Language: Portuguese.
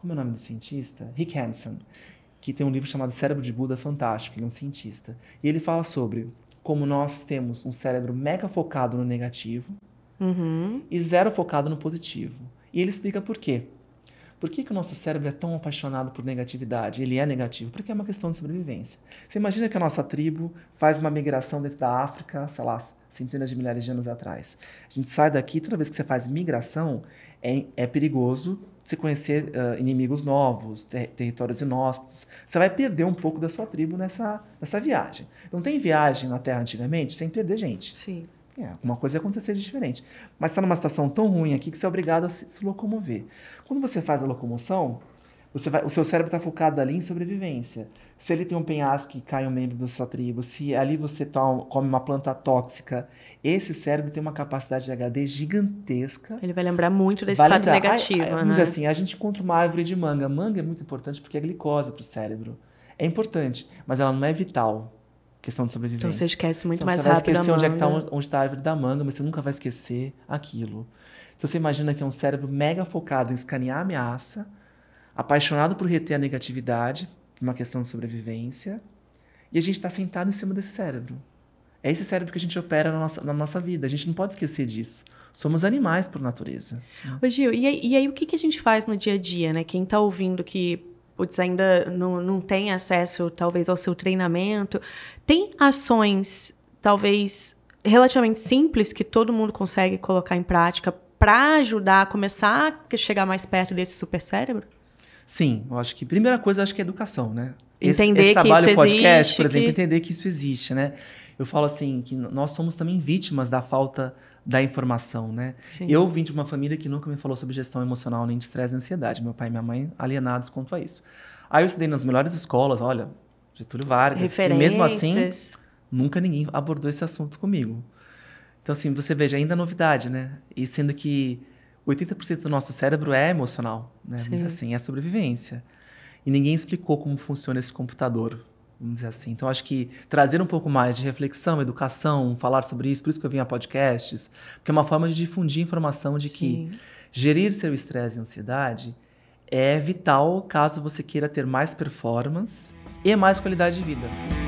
como é o nome do cientista? Rick Hansen, que tem um livro chamado Cérebro de Buda Fantástico, ele é um cientista. E ele fala sobre como nós temos um cérebro mega focado no negativo uhum. e zero focado no positivo. E ele explica por quê. Por que, que o nosso cérebro é tão apaixonado por negatividade? Ele é negativo? Porque é uma questão de sobrevivência. Você imagina que a nossa tribo faz uma migração dentro da África, sei lá, centenas de milhares de anos atrás. A gente sai daqui, toda vez que você faz migração, é, é perigoso você conhecer uh, inimigos novos, ter, territórios inóspitos. Você vai perder um pouco da sua tribo nessa, nessa viagem. Não tem viagem na Terra antigamente sem perder gente. Sim. É, alguma coisa ia acontecer de diferente. Mas está numa situação tão ruim aqui que você é obrigado a se, se locomover. Quando você faz a locomoção, Vai, o seu cérebro está focado ali em sobrevivência. Se ele tem um penhasco que cai um membro da sua tribo, se ali você toma, come uma planta tóxica, esse cérebro tem uma capacidade de HD gigantesca. Ele vai lembrar muito desse vai fato lembrar. negativo. A, né? assim, a gente encontra uma árvore de manga. Manga é muito importante porque é glicose para o cérebro. É importante, mas ela não é vital questão de sobrevivência. Então você esquece muito então, mais rápido. Você vai esquecer onde é que está onde está a árvore da manga, mas você nunca vai esquecer aquilo. Então você imagina que é um cérebro mega focado em escanear a ameaça, apaixonado por reter a negatividade, uma questão de sobrevivência, e a gente está sentado em cima desse cérebro. É esse cérebro que a gente opera na nossa, na nossa vida. A gente não pode esquecer disso. Somos animais por natureza. Ô, Gil, e aí, e aí o que, que a gente faz no dia a dia, né? Quem está ouvindo que putz, ainda não, não tem acesso, talvez, ao seu treinamento. Tem ações, talvez, relativamente simples que todo mundo consegue colocar em prática para ajudar a começar a chegar mais perto desse super cérebro? Sim, eu acho que primeira coisa acho que é educação, né? Entender esse, esse trabalho, que isso podcast, existe, por exemplo, que... entender que isso existe, né? Eu falo assim que nós somos também vítimas da falta da informação, né? Sim. Eu vim de uma família que nunca me falou sobre gestão emocional nem de estresse e ansiedade. Meu pai e minha mãe alienados quanto a isso. Aí eu estudei nas melhores escolas, olha, Getúlio Vargas. E mesmo assim, nunca ninguém abordou esse assunto comigo. Então, assim, você veja, ainda é novidade, né? E sendo que 80% do nosso cérebro é emocional, né? Sim. dizer assim, é sobrevivência. E ninguém explicou como funciona esse computador, vamos dizer assim. Então, acho que trazer um pouco mais de reflexão, educação, falar sobre isso, por isso que eu vim a podcasts, porque é uma forma de difundir informação de Sim. que gerir seu estresse e ansiedade é vital caso você queira ter mais performance e mais qualidade de vida.